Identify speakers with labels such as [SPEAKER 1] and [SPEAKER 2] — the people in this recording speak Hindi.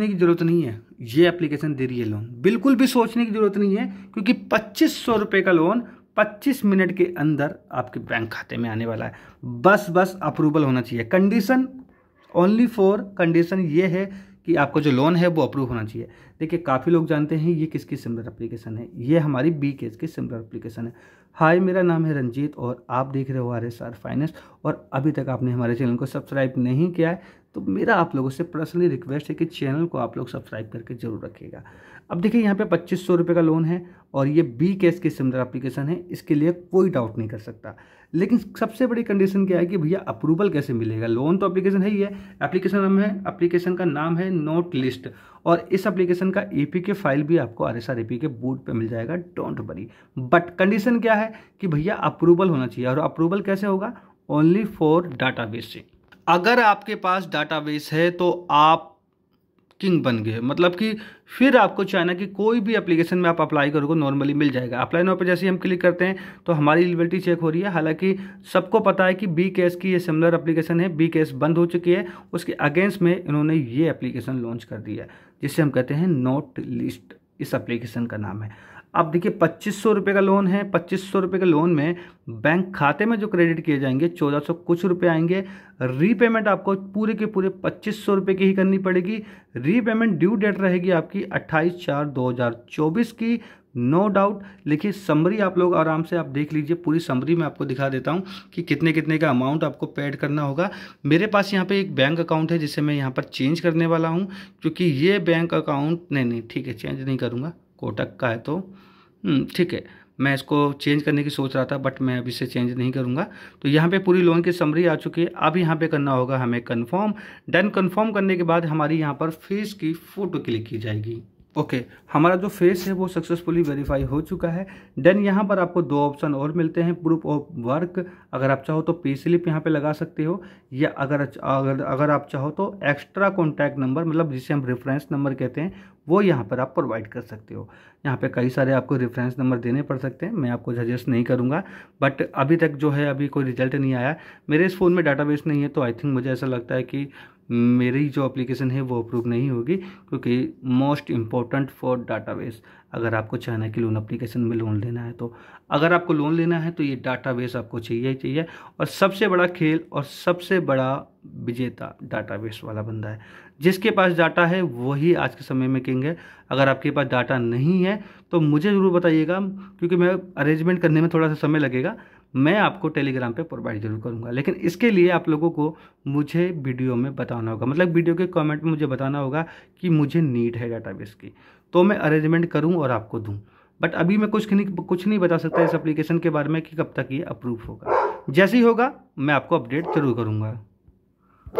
[SPEAKER 1] की जरूरत नहीं है ये एप्लीकेशन दे रही है लोन बिल्कुल भी सोचने की जरूरत नहीं है क्योंकि पच्चीस सौ रुपये का लोन 25 मिनट के अंदर आपके बैंक खाते में आने वाला है बस बस अप्रूवल होना चाहिए कंडीशन ओनली फॉर कंडीशन ये है कि आपको जो लोन है वो अप्रूव होना चाहिए देखिए काफ़ी लोग जानते हैं ये किसकी सिमिलर एप्लीकेशन है ये हमारी बी केस की सिमिलर एप्लीकेशन है हाय मेरा नाम है रंजीत और आप देख रहे हो आर एस आर फाइनेंस और अभी तक आपने हमारे चैनल को सब्सक्राइब नहीं किया है तो मेरा आप लोगों से पर्सनली रिक्वेस्ट है कि चैनल को आप लोग सब्सक्राइब करके जरूर रखिएगा अब देखिए यहाँ पे पच्चीस सौ रुपये का लोन है और ये बी कैश के सिमिलर एप्लीकेशन है इसके लिए कोई डाउट नहीं कर सकता लेकिन सबसे बड़ी कंडीशन क्या है कि भैया अप्रूवल कैसे मिलेगा लोन तो एप्लीकेशन है ही है एप्लीकेशन नाम है एप्लीकेशन का नाम है नोट लिस्ट और इस एप्लीकेशन का ए के फाइल भी आपको आर एस आर के बोर्ड पर मिल जाएगा डोंट वरी बट कंडीशन क्या है कि भैया अप्रूवल होना चाहिए और अप्रूवल कैसे होगा ओनली फॉर डाटा बेसिंग से अगर आपके पास डाटाबेस है तो आप किंग बन गए मतलब कि फिर आपको चाइना की कोई भी एप्लीकेशन में आप अप्लाई करोगे नॉर्मली मिल जाएगा अप्लाई नाउ पर जैसे हम क्लिक करते हैं तो हमारी एलिबिलिटी चेक हो रही है हालांकि सबको पता है कि बी केस की ये सिमिलर एप्लीकेशन है बी केस बंद हो चुकी है उसके अगेंस्ट में इन्होंने ये एप्लीकेशन लॉन्च कर दिया है जिसे हम कहते हैं नोट लिस्ट इस एप्लीकेशन का नाम है अब देखिए पच्चीस सौ रुपये का लोन है पच्चीस सौ रुपये के लोन में बैंक खाते में जो क्रेडिट किए जाएंगे चौदह सौ कुछ रुपये आएंगे रीपेमेंट आपको पूरे के पूरे पच्चीस सौ रुपये की ही करनी पड़ेगी रीपेमेंट ड्यू डेट रहेगी आपकी अट्ठाईस चार दो हज़ार चौबीस की नो डाउट लिखिए समरी आप लोग आराम से आप देख लीजिए पूरी समरी मैं आपको दिखा देता हूँ कि कितने कितने का अमाउंट आपको पेड करना होगा मेरे पास यहाँ पे एक बैंक अकाउंट है जिसे मैं यहाँ पर चेंज करने वाला हूँ क्योंकि ये बैंक अकाउंट नहीं नहीं ठीक है चेंज नहीं करूँगा कोटक का है तो हम्म, ठीक है मैं इसको चेंज करने की सोच रहा था बट मैं अभी से चेंज नहीं करूँगा तो यहाँ पे पूरी लोन की समरी आ चुकी है अब यहाँ पे करना होगा हमें कन्फर्म डन कन्फर्म करने के बाद हमारी यहाँ पर फेस की फ़ोटो क्लिक की जाएगी ओके okay, हमारा जो फेस है वो सक्सेसफुली वेरीफाई हो चुका है देन यहाँ पर आपको दो ऑप्शन और मिलते हैं प्रूफ ऑफ वर्क अगर आप चाहो तो पे स्लिप यहाँ पे लगा सकते हो या अगर अगर अगर आप चाहो तो एक्स्ट्रा कॉन्टैक्ट नंबर मतलब जिसे हम रेफरेंस नंबर कहते हैं वो यहाँ पर आप प्रोवाइड कर सकते हो यहाँ पे कई सारे आपको रेफरेंस नंबर देने पड़ सकते हैं मैं आपको सजेस्ट नहीं करूँगा बट अभी तक जो है अभी कोई रिजल्ट नहीं आया मेरे इस फ़ोन में डाटाबेस नहीं है तो आई थिंक मुझे ऐसा लगता है कि मेरी जो एप्लीकेशन है वो अप्रूव नहीं होगी क्योंकि मोस्ट इम्पॉर्टेंट फॉर डाटाबेस अगर आपको चाइना की लोन अप्लीकेशन में लोन लेना है तो अगर आपको लोन लेना है तो ये डाटाबेस आपको चाहिए ही चाहिए और सबसे बड़ा खेल और सबसे बड़ा विजेता डाटाबेस वाला बंदा है जिसके पास डाटा है वही आज के समय में किंग है अगर आपके पास डाटा नहीं है तो मुझे ज़रूर बताइएगा क्योंकि मैं अरेंजमेंट करने में थोड़ा सा समय लगेगा मैं आपको टेलीग्राम पे प्रोवाइड जरूर करूँगा लेकिन इसके लिए आप लोगों को मुझे वीडियो में बताना होगा मतलब वीडियो के कमेंट में मुझे बताना होगा कि मुझे नीड है डाटाबेस की तो मैं अरेंजमेंट करूँ और आपको दूँ बट अभी मैं कुछ नहीं कुछ नहीं बता सकता इस अप्लीकेशन के बारे में कि कब तक ये अप्रूव होगा जैसे ही होगा मैं आपको अपडेट जरूर करूँगा